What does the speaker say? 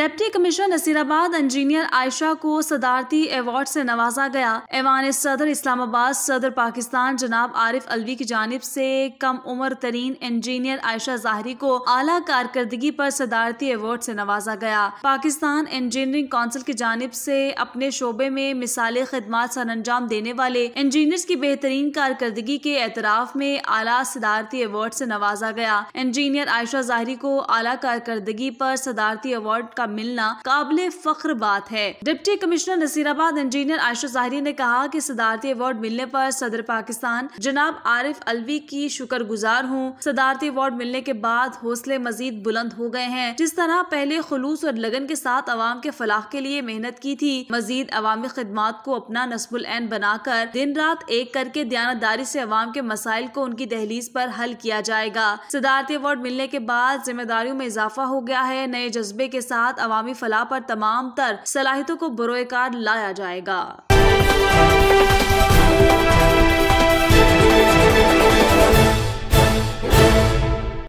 deputy commissioner Nasirabad engineer Ayesha को सदारती award से नवाजा गया एवान सदर इस्लामाबाद सदर पाकिस्तान जनाब आरिफ अलवी की जानब से कम उम्र तरीन इंजीनियर आयशा जाहरी को आला कारकर्दगी पर सदारती अवार्ड से नवाजा गया पाकिस्तान इंजीनियरिंग काउंसिल की जानब से अपने शोबे में मिसाल खदमात सर अंजाम देने वाले इंजीनियर्स की बेहतरीन कारकर्दगी के एतराफ में आला सदारती अवार्ड से नवाजा गया इंजीनियर आयशा जाहरी को आला कारकर्दगी पर सदारती अवार्ड का मिलना काबिल फख्र बात है deputy commissioner Nasirabad engineer Ayesha Jahri ने कहा की सदारती अवार्ड मिलने आरोप सदर पाकिस्तान जनाब आरिफ अलवी की शुक्र गुजार हूँ सदारती अवार्ड मिलने के बाद हौसले मजीद बुलंद हो गए हैं जिस तरह पहले खलूस और लगन के साथ आवाम के फलाह के लिए मेहनत की थी मजीद अवामी खदमात को अपना नस्बुल एन बनाकर दिन रात एक करके दयानतदारी से अवाम के मसाइल को उनकी दहलीज पर हल किया जाएगा सदारती अवार्ड मिलने के बाद जिम्मेदारियों में इजाफा हो गया है नए जज्बे के साथ साथ अवामी फलाह पर तमाम तर सलाहितों को बुरोकार लाया जाएगा